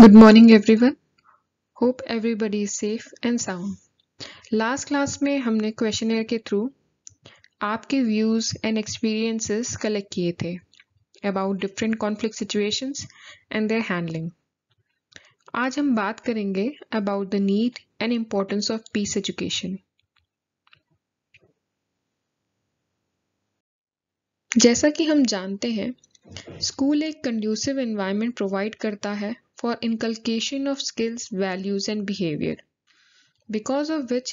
good morning everyone everybody is safe and sound last class में हमने question के through आपके views and experiences collect किए थे about different conflict situations and their handling आज हम बात करेंगे about the need and importance of peace education जैसा कि हम जानते हैं स्कूल एक कंड्यूसिव इन्वायरमेंट प्रोवाइड करता है for inculcation of skills values and behaviour because of which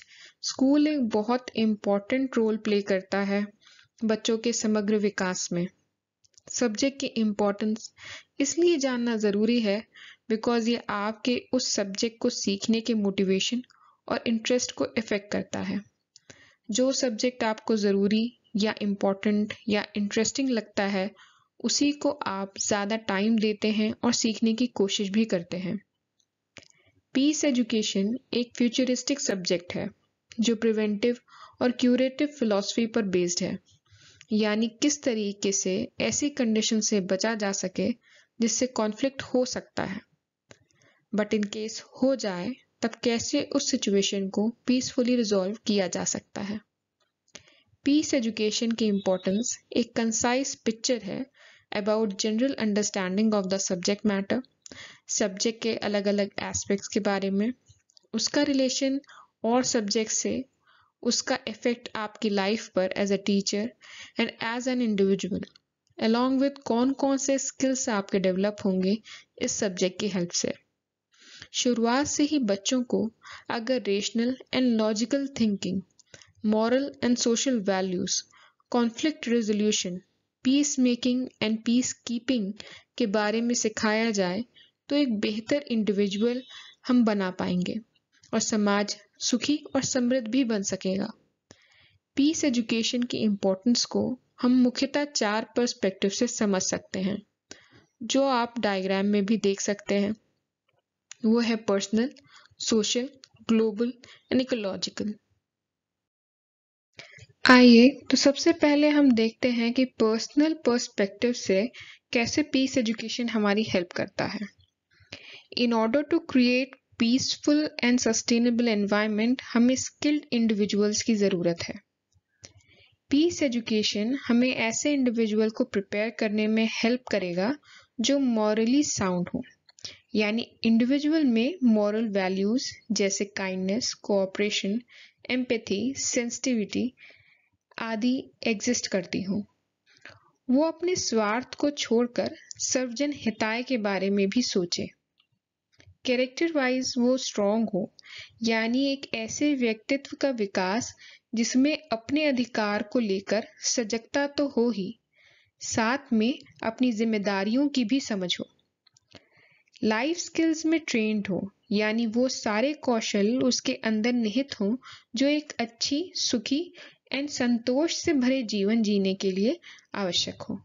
school एक बहुत इम्पॉर्टेंट रोल प्ले करता है बच्चों के समग्र विकास में सब्जेक्ट की इम्पोर्टेंस इसलिए जानना ज़रूरी है बिकॉज ये आपके उस सब्जेक्ट को सीखने के मोटिवेशन और इंटरेस्ट को इफ़ेक्ट करता है जो सब्जेक्ट आपको ज़रूरी या इम्पोर्टेंट या इंटरेस्टिंग लगता है उसी को आप ज़्यादा टाइम देते हैं और सीखने की कोशिश भी करते हैं पीस एजुकेशन एक फ्यूचरिस्टिक सब्जेक्ट है जो प्रिवेंटिव और क्यूरेटिव फिलॉसफी पर बेस्ड है यानी किस तरीके से ऐसी कंडीशन से बचा जा सके जिससे कॉन्फ्लिक्ट हो सकता है बट इन केस हो जाए तब कैसे उस सिचुएशन को पीसफुली रिजॉल्व किया जा सकता है पीस एजुकेशन की इम्पोर्टेंस एक कंसाइज पिक्चर है about general understanding of the subject matter subject के अलग अलग एस्पेक्ट्स के बारे में उसका रिलेशन और सब्जेक्ट से उसका इफेक्ट आपकी लाइफ पर as a teacher and as an individual along with कौन कौन से स्किल्स आपके डेवलप होंगे इस सब्जेक्ट की हेल्प से शुरुआत से ही बच्चों को अगर rational and logical thinking moral and social values conflict resolution peace making and peace keeping के बारे में सिखाया जाए तो एक बेहतर इंडिविजुअल हम बना पाएंगे और समाज सुखी और समृद्ध भी बन सकेगा पीस एजुकेशन की इम्पोर्टेंस को हम मुख्यतः चार पर्सपेक्टिव से समझ सकते हैं जो आप डायग्राम में भी देख सकते हैं वो है personal social global and ecological आइए तो सबसे पहले हम देखते हैं कि पर्सनल पर्सपेक्टिव से कैसे पीस एजुकेशन हमारी हेल्प करता है in order to create peaceful and sustainable environment हमें स्किल्ड इंडिविजुअल्स की ज़रूरत है पीस एजुकेशन हमें ऐसे इंडिविजुअल को प्रिपेयर करने में हेल्प करेगा जो मॉरली साउंड हों यानी इंडिविजुअल में मॉरल वैल्यूज़ जैसे काइंडनेस कोऑपरेशन एम्पैथी सेंसिटिविटी आदि एग्जिस्ट करती हूँ वो अपने स्वार्थ को छोड़कर सर्वजन हिताय के बारे में भी सोचे कैरेक्टर वाइज वो स्ट्रांग हो यानी एक ऐसे व्यक्तित्व का विकास जिसमें अपने अधिकार को लेकर सजगता तो हो ही साथ में अपनी जिम्मेदारियों की भी समझ हो लाइफ स्किल्स में ट्रेंड हो यानी वो सारे कौशल उसके अंदर निहित हों जो एक अच्छी सुखी एंड संतोष से भरे जीवन जीने के लिए आवश्यक हो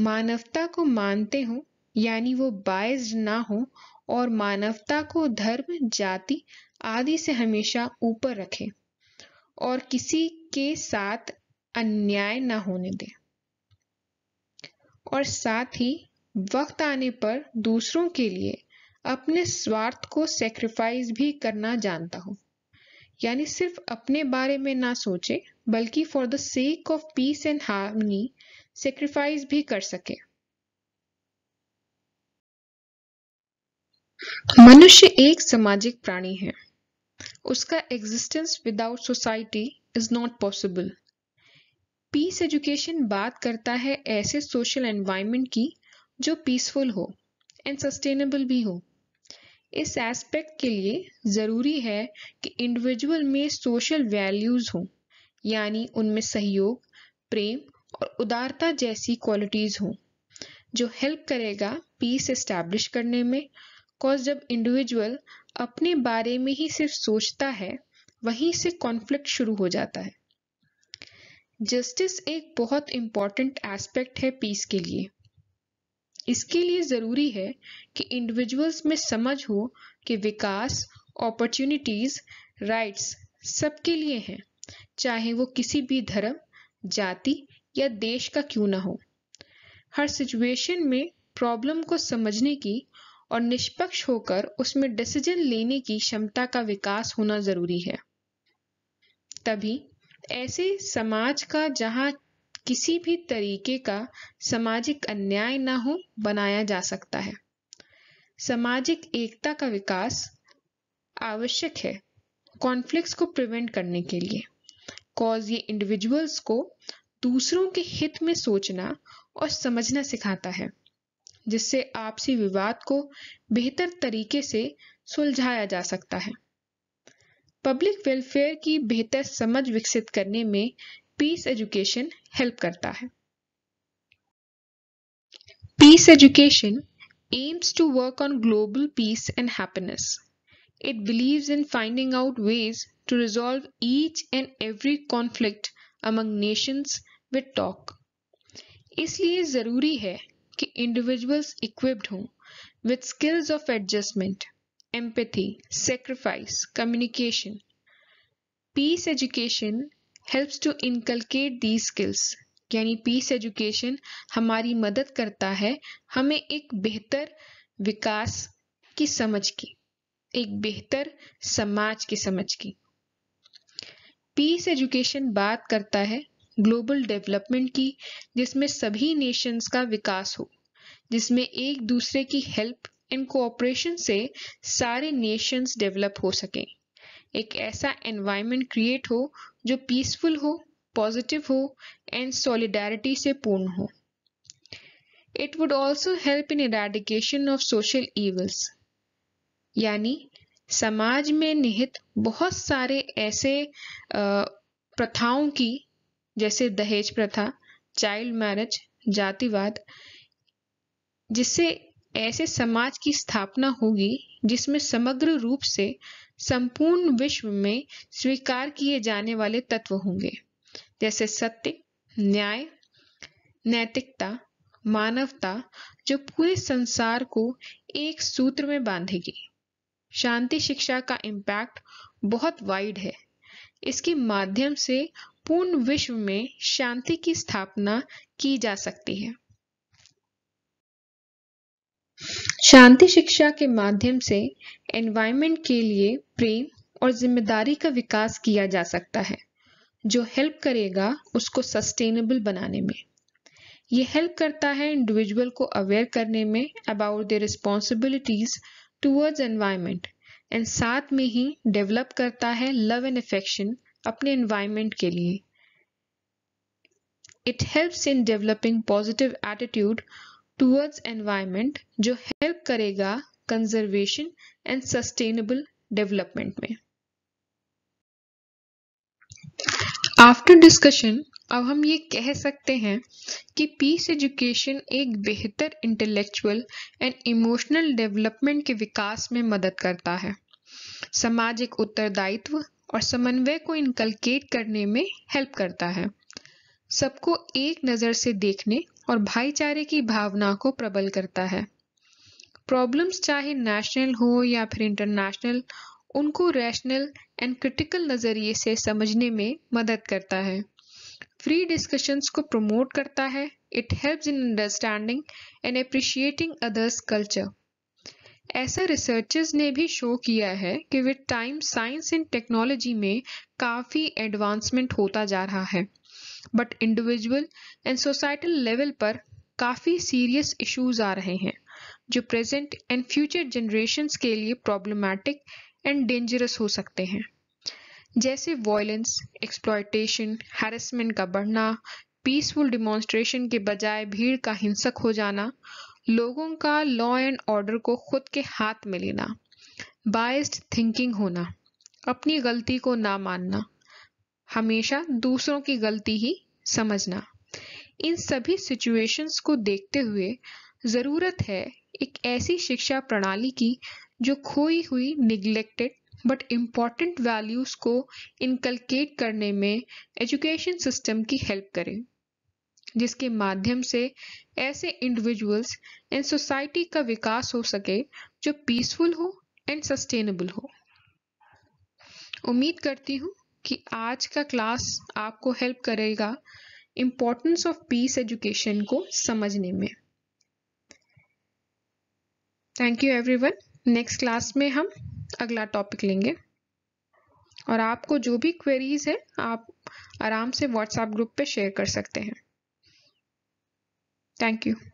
मानवता को मानते हो यानी वो बायस ना हो और मानवता को धर्म जाति आदि से हमेशा ऊपर रखें और किसी के साथ अन्याय ना होने दें और साथ ही वक्त आने पर दूसरों के लिए अपने स्वार्थ को सेक्रीफाइस भी करना जानता हो यानी सिर्फ अपने बारे में ना सोचे बल्कि for the sake of peace and harmony sacrifice भी कर सके मनुष्य एक सामाजिक प्राणी है उसका existence without society is not possible peace education बात करता है ऐसे सोशल एनवायरनमेंट की जो पीसफुल हो एंड सस्टेनेबल भी हो इस एस्पेक्ट के लिए ज़रूरी है कि इंडिविजुअल में सोशल वैल्यूज़ हों यानी उनमें सहयोग प्रेम और उदारता जैसी क्वालिटीज़ हों जो हेल्प करेगा पीस एस्टेब्लिश करने में कॉज जब इंडिविजुअल अपने बारे में ही सिर्फ सोचता है वहीं से कॉन्फ्लिक्ट शुरू हो जाता है जस्टिस एक बहुत इम्पॉर्टेंट एस्पेक्ट है पीस के लिए इसके लिए ज़रूरी है कि इंडिविजुअल्स में समझ हो कि विकास अपॉर्चुनिटीज़ राइट्स सबके लिए हैं चाहे वो किसी भी धर्म जाति या देश का क्यों ना हो हर सिचुएशन में प्रॉब्लम को समझने की और निष्पक्ष होकर उसमें डिसीजन लेने की क्षमता का विकास होना ज़रूरी है तभी ऐसे समाज का जहां किसी भी तरीके का सामाजिक अन्याय ना हो बनाया जा सकता है सामाजिक एकता का विकास आवश्यक है कॉन्फ्लिक्ट्स को प्रिवेंट करने के लिए कॉज ये इंडिविजुअल्स को दूसरों के हित में सोचना और समझना सिखाता है जिससे आपसी विवाद को बेहतर तरीके से सुलझाया जा सकता है पब्लिक वेलफेयर की बेहतर समझ विकसित करने में पीस एजुकेशन हेल्प करता है peace education aims to work on global peace and happiness it believes in finding out ways to resolve each and every conflict among nations with talk इसलिए जरूरी है कि इंडिविजुअल्स इक्विप्ड हों with skills of adjustment empathy sacrifice communication peace education helps to inculcate the skills यानी peace education हमारी मदद करता है हमें एक बेहतर विकास की समझ की एक बेहतर समाज की समझ की पीस एजुकेशन बात करता है ग्लोबल डेवलपमेंट की जिसमें सभी नेशंस का विकास हो जिसमें एक दूसरे की हेल्प एंड कोऑपरेशन से सारे नेशंस डेवलप हो सकें एक ऐसा एनवायरनमेंट क्रिएट हो जो पीसफुल हो पॉजिटिव हो एंड सॉलिडारिटी से पूर्ण हो it would also help in eradication of social evils यानी समाज में निहित बहुत सारे ऐसे प्रथाओं की जैसे दहेज प्रथा चाइल्ड मैरिज जातिवाद जिससे ऐसे समाज की स्थापना होगी जिसमें समग्र रूप से संपूर्ण विश्व में स्वीकार किए जाने वाले तत्व होंगे जैसे सत्य न्याय नैतिकता मानवता जो पूरे संसार को एक सूत्र में बांधेगी शांति शिक्षा का इम्पैक्ट बहुत वाइड है इसके माध्यम से पूर्ण विश्व में शांति की स्थापना की जा सकती है शांति शिक्षा के माध्यम से एनवायरमेंट के लिए प्रेम और जिम्मेदारी का विकास किया जा सकता है जो हेल्प करेगा उसको सस्टेनेबल बनाने में ये हेल्प करता है इंडिविजुअल को अवेयर करने में about the responsibilities towards environment and साथ में ही डेवलप करता है लव एंड अफेक्शन अपने एनवायरमेंट के लिए it helps in developing positive attitude towards environment जो हेल्प करेगा कंजर्वेशन एंड सस्टेनेबल डेवलपमेंट में आफ्टर डिस्कशन अब हम ये कह सकते हैं कि पीस एजुकेशन एक बेहतर इंटेलेक्चुअल एंड इमोशनल डेवलपमेंट के विकास में मदद करता है सामाजिक उत्तरदायित्व और समन्वय को इनकलकेट करने में हेल्प करता है सबको एक नज़र से देखने और भाईचारे की भावना को प्रबल करता है प्रॉब्लम्स चाहे नेशनल हो या फिर इंटरनेशनल उनको रैशनल एंड क्रिटिकल नज़रिए से समझने में मदद करता है फ्री डिस्कशंस को प्रमोट करता है it helps in understanding and appreciating others culture ऐसा रिसर्चर्स ने भी शो किया है कि with time science and technology में काफ़ी एडवांसमेंट होता जा रहा है but individual and societal level पर काफ़ी सीरियस इश्यूज आ रहे हैं जो प्रेजेंट एंड फ्यूचर जनरेशन के लिए प्रॉब्लमैटिक एंड डेंजरस हो सकते हैं जैसे वॉयलेंस एक्सप्लॉयटेशन हैरेसमेंट का बढ़ना पीसफुल डिमॉन्स्ट्रेशन के बजाय भीड़ का हिंसक हो जाना लोगों का लॉ एंड ऑर्डर को खुद के हाथ में लेना बाइस्ड थिंकिंग होना अपनी गलती को ना मानना हमेशा दूसरों की गलती ही समझना इन सभी सिचुएशंस को देखते हुए ज़रूरत है एक ऐसी शिक्षा प्रणाली की जो खोई हुई निग्लेक्टेड बट इम्पॉर्टेंट वैल्यूज़ को इनकलकेट करने में एजुकेशन सिस्टम की हेल्प करें जिसके माध्यम से ऐसे इंडिविजुअल्स एंड सोसाइटी का विकास हो सके जो पीसफुल हो एंड सस्टेनेबल हो उम्मीद करती हूँ कि आज का क्लास आपको हेल्प करेगा इम्पोर्टेंस ऑफ पीस एजुकेशन को समझने में thank you everyone next class में हम अगला टॉपिक लेंगे और आपको जो भी क्वेरीज है आप आराम से व्हाट्सएप ग्रुप पे शेयर कर सकते हैं थैंक यू